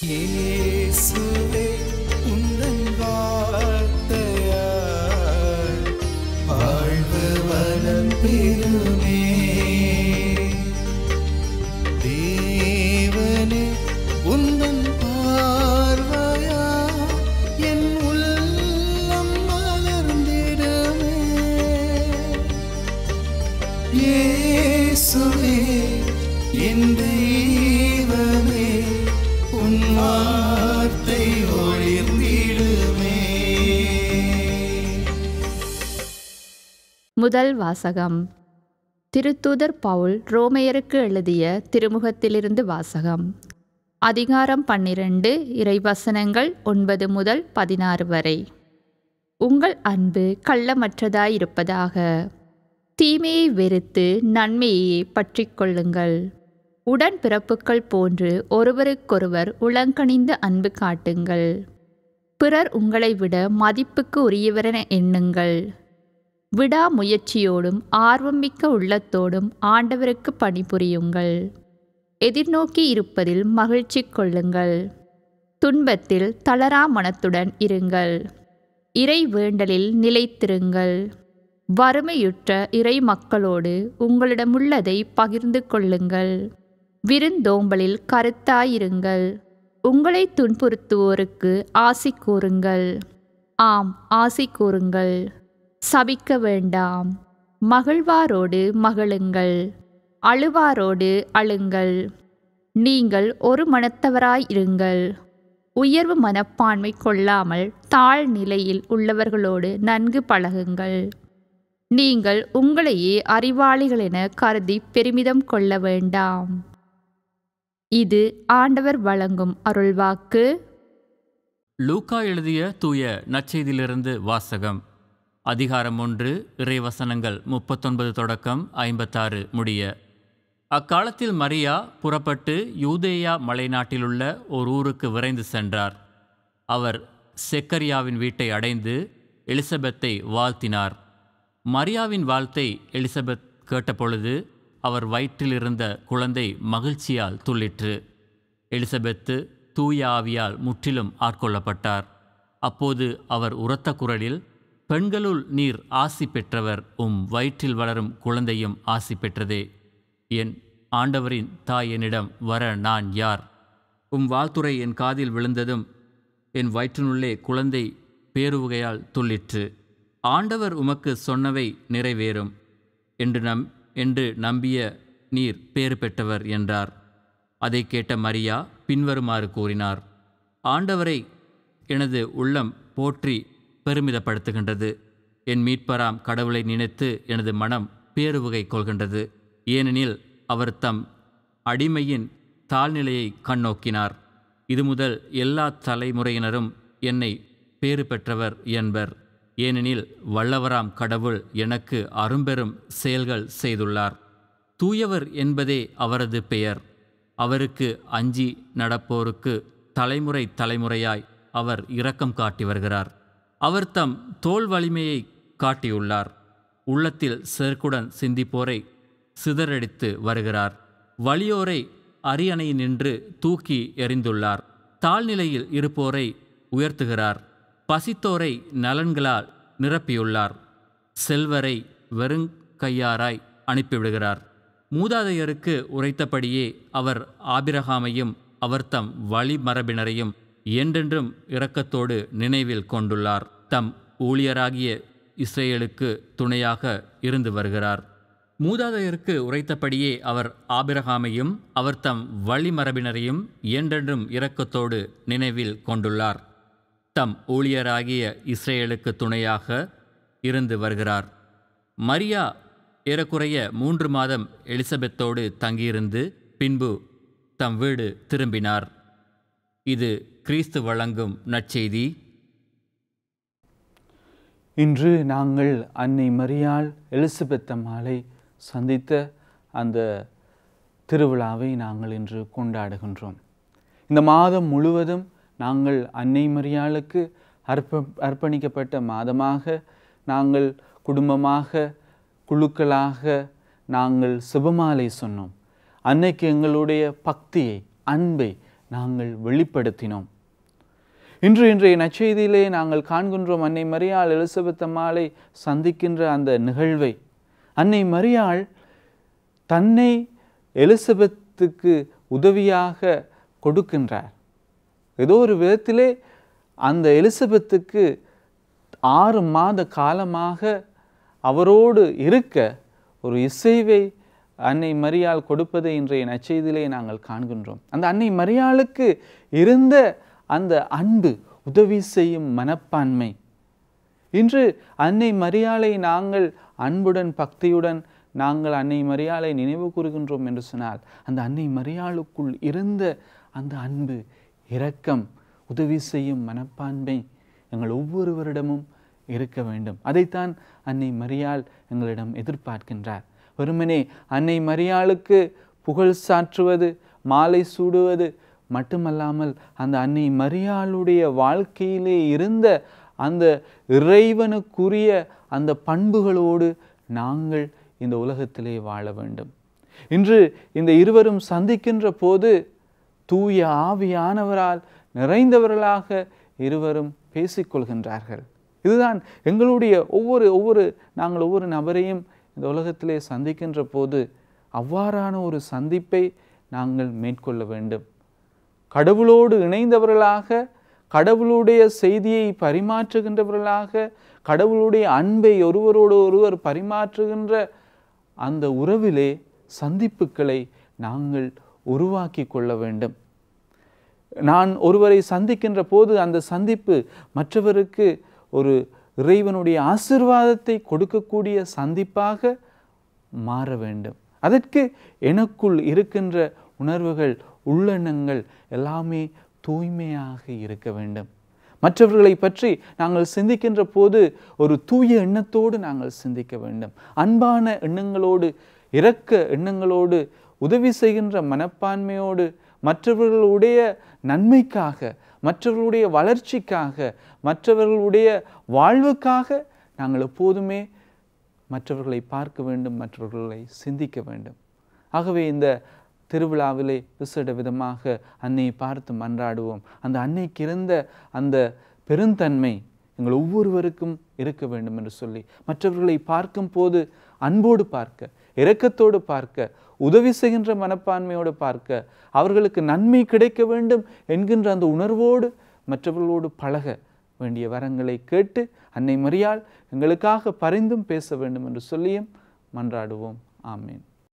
Yeah. முதல் வாசகம் திருத்தூதர் பவுல் ரோமையருக்கு எழுதிய திருமுகத்திலிருந்து வாசகம் அதிகாரம் பன்னிரண்டு இறைவசனங்கள் ஒன்பது முதல் பதினாறு வரை உங்கள் அன்பு கள்ளமற்றதாயிருப்பதாக தீமையை வெறுத்து நன்மையை பற்றி கொள்ளுங்கள் உடன் பிறப்புக்கள் போன்று ஒருவருக்கொருவர் உளங்கணிந்து அன்பு காட்டுங்கள் பிறர் உங்களை விட மதிப்புக்கு உரியவரென எண்ணுங்கள் விடாமுயற்சியோடும் ஆர்வமிக்க உள்ளத்தோடும் ஆண்டவருக்கு பணிபுரியுங்கள் எதிர்நோக்கி இருப்பதில் மகிழ்ச்சி கொள்ளுங்கள் துன்பத்தில் தளரா மனத்துடன் இருங்கள் இறை வேண்டலில் நிலைத்திருங்கள் வறுமையுற்ற இறை மக்களோடு உங்களிடமுள்ளதை பகிர்ந்து கொள்ளுங்கள் விருந்தோம்பலில் கருத்தாயிருங்கள் உங்களை துன்புறுத்துவோருக்கு ஆசி கூறுங்கள் ஆம் ஆசி கூறுங்கள் சபிக்க வேண்டாம் மகிழ்வாரோடு மகிழுங்கள் அழுவாரோடு அழுங்கள் நீங்கள் ஒரு மனத்தவராயிருங்கள் உயர்வு மனப்பான்மை கொள்ளாமல் தாழ் நிலையில் உள்ளவர்களோடு நன்கு பழகுங்கள் நீங்கள் உங்களையே அறிவாளிகள் என கருதி பெருமிதம் கொள்ள வேண்டாம் இது ஆண்டவர் வழங்கும் அருள்வாக்கு லூக்கா எழுதிய தூய நற்செய்தியிலிருந்து வாசகம் அதிகாரம் ஒன்று இறைவசனங்கள் முப்பத்தொன்பது தொடக்கம் ஐம்பத்தாறு முடிய அக்காலத்தில் மரியா புறப்பட்டு யூதேயா மலைநாட்டிலுள்ள ஒரு ஊருக்கு விரைந்து சென்றார் அவர் செக்கரியாவின் வீட்டை அடைந்து எலிசபெத்தை வாழ்த்தினார் மரியாவின் வாழ்த்தை எலிசபெத் கேட்டபொழுது அவர் வயிற்றிலிருந்த குழந்தை மகிழ்ச்சியால் துள்ளிற்று எலிசபெத்து தூய ஆவியால் முற்றிலும் ஆட்கொள்ளப்பட்டார் அப்போது அவர் உரத்த குரலில் பெண்களுள் நீர் ஆசி பெற்றவர் உம் வயிற்றில் வளரும் குழந்தையும் ஆசி பெற்றதே என் ஆண்டவரின் தாய் என்னிடம் வர நான் யார் உம் வாழ்த்துறை என் காதில் விழுந்ததும் என் வயிற்றினுள்ளே குழந்தை பேருவகையால் துள்ளிற்று ஆண்டவர் உமக்கு சொன்னவை நிறைவேறும் என்று நம் என்று நம்பிய நீர் பேறு பெற்றவர் என்றார் அதை கேட்ட மரியா பின்வருமாறு கூறினார் ஆண்டவரை எனது உள்ளம் போற்றி பெருமிதப்படுத்துகின்றது என் மீட்பராம் கடவுளை நினைத்து எனது மனம் பேருவகை கொள்கின்றது ஏனெனில் அவர் தம் அடிமையின் தாழ்நிலையை கண்ணோக்கினார் இது முதல் எல்லா தலைமுறையினரும் என்னை பேறு பெற்றவர் என்பர் ஏனெனில் வல்லவராம் கடவுள் எனக்கு அரும்பெரும் செயல்கள் செய்துள்ளார் தூயவர் என்பதே அவரது பெயர் அவருக்கு அஞ்சி நடப்போருக்கு தலைமுறை தலைமுறையாய் அவர் இரக்கம் காட்டி வருகிறார் அவர் தம் தோல் வலிமையை காட்டியுள்ளார் உள்ளத்தில் செருக்குடன் சிந்திப்போரை சிதறடித்து வருகிறார் வலியோரை அரியணை நின்று தூக்கி எறிந்துள்ளார் தாழ்நிலையில் இருப்போரை உயர்த்துகிறார் பசித்தோரை நலன்களால் நிரப்பியுள்ளார் செல்வரை வெறுங் கையாராய் அனுப்பிவிடுகிறார் மூதாதையருக்கு உரைத்தபடியே அவர் ஆபிரகாமையும் அவர்தம் வழிமரபினரையும் என்றென்றும் இரக்கத்தோடு நினைவில் கொண்டுள்ளார் தம் ஊழியராகிய இஸ்ரேலுக்கு துணையாக இருந்து வருகிறார் மூதாதையருக்கு உரைத்தபடியே அவர் ஆபிரகாமையும் அவர் தம் வழிமரபினரையும் என்றென்றும் இரக்கத்தோடு நினைவில் கொண்டுள்ளார் தம் ஊழியராகிய இஸ்ரேலுக்கு துணையாக இருந்து வருகிறார் மரியா ஏறக்குறைய மூன்று மாதம் எலிசபெத்தோடு தங்கியிருந்து பின்பு தம் வீடு திரும்பினார் இது கிறிஸ்து வழங்கும் நற்செய்தி இன்று நாங்கள் அன்னை மரியாள் எலிசபெத் அம்மாளை சந்தித்த அந்த திருவிழாவை நாங்கள் இன்று கொண்டாடுகின்றோம் இந்த மாதம் முழுவதும் நாங்கள் அன்னை மரியாளுக்கு அர்ப்ப அர்ப்பணிக்கப்பட்ட மாதமாக நாங்கள் குடும்பமாக குழுக்களாக நாங்கள் சுபமாலை சொன்னோம் அன்னைக்கு எங்களுடைய பக்தியை அன்பை நாங்கள் வெளிப்படுத்தினோம் இன்று இன்றைய நச்செய்தியிலே நாங்கள் காண்கின்றோம் அன்னை மரியாள் எலிசபெத் அம்மாளை சந்திக்கின்ற அந்த நிகழ்வை அன்னை மரியாள் தன்னை எலிசபெத்துக்கு உதவியாக கொடுக்கின்றார் ஏதோ ஒரு விதத்திலே அந்த எலிசபெத்துக்கு ஆறு மாத காலமாக அவரோடு இருக்க ஒரு இசைவை அன்னை மரியாள் கொடுப்பதை இன்றைய நச்செய்தியிலே நாங்கள் காண்கின்றோம் அந்த அன்னை மரியாளுக்கு இருந்த அந்த அன்பு உதவி செய்யும் மனப்பான்மை இன்று அன்னை மரியாளை நாங்கள் அன்புடன் பக்தியுடன் நாங்கள் அன்னை மரியாளை நினைவு கூறுகின்றோம் என்று சொன்னால் அந்த அன்னை மரியாளுக்குள் இருந்த அந்த அன்பு இரக்கம் உதவி செய்யும் மனப்பான்மை எங்கள் ஒவ்வொருவரிடமும் இருக்க வேண்டும் அதைத்தான் அன்னை மரியாள் எங்களிடம் எதிர்பார்க்கின்றார் வெறுமனே அன்னை மரியாளுக்கு புகழ் சாற்றுவது மாலை சூடுவது மட்டுமல்லாமல் அந்த அன்னை மரியாளுடைய வாழ்க்கையிலே இருந்த அந்த இறைவனுக்குரிய அந்த பண்புகளோடு நாங்கள் இந்த உலகத்திலே வாழ வேண்டும் இன்று இந்த இருவரும் சந்திக்கின்ற போது தூய ஆவியானவரால் நிறைந்தவர்களாக இருவரும் பேசிக்கொள்கின்றார்கள் இதுதான் எங்களுடைய ஒவ்வொரு ஒவ்வொரு நாங்கள் ஒவ்வொரு நபரையும் இந்த உலகத்திலே சந்திக்கின்ற போது அவ்வாறான ஒரு சந்திப்பை நாங்கள் மேற்கொள்ள வேண்டும் கடவுளோடு இணைந்தவர்களாக கடவுளுடைய செய்தியை பரிமாற்றுகின்றவர்களாக கடவுளுடைய அன்பை ஒருவரோடு ஒருவர் பரிமாற்றுகின்ற அந்த உறவிலே சந்திப்புகளை நாங்கள் உருவாக்கி கொள்ள வேண்டும் நான் ஒருவரை சந்திக்கின்ற போது அந்த சந்திப்பு மற்றவருக்கு ஒரு இறைவனுடைய ஆசிர்வாதத்தை கொடுக்கக்கூடிய சந்திப்பாக மாற வேண்டும் அதற்கு எனக்குள் இருக்கின்ற உணர்வுகள் உள்ளெண்ணங்கள் எல்லாமே தூய்மையாக இருக்க வேண்டும் மற்றவர்களை பற்றி நாங்கள் சிந்திக்கின்ற போது ஒரு தூய எண்ணத்தோடு நாங்கள் சிந்திக்க வேண்டும் அன்பான எண்ணங்களோடு இரக்க எண்ணங்களோடு உதவி செய்கின்ற மனப்பான்மையோடு மற்றவர்களுடைய நன்மைக்காக மற்றவர்களுடைய வளர்ச்சிக்காக மற்றவர்களுடைய வாழ்வுக்காக நாங்கள் எப்போதுமே மற்றவர்களை பார்க்க வேண்டும் மற்றவர்களை சிந்திக்க வேண்டும் ஆகவே இந்த திருவிழாவிலே விசேட விதமாக அன்னையை பார்த்து மன்றாடுவோம் அந்த அன்னைக்கு இருந்த அந்த பெருந்தன்மை எங்கள் ஒவ்வொருவருக்கும் இருக்க வேண்டும் என்று சொல்லி மற்றவர்களை பார்க்கும் போது அன்போடு பார்க்க இரக்கத்தோடு பார்க்க உதவி செய்கின்ற மனப்பான்மையோடு பார்க்க அவர்களுக்கு நன்மை கிடைக்க வேண்டும் என்கின்ற அந்த உணர்வோடு மற்றவர்களோடு பழக வேண்டிய வரங்களை கேட்டு அன்னை மறியால் எங்களுக்காக பரிந்தும் பேச வேண்டும் என்று சொல்லியும் மன்றாடுவோம் ஆமேன்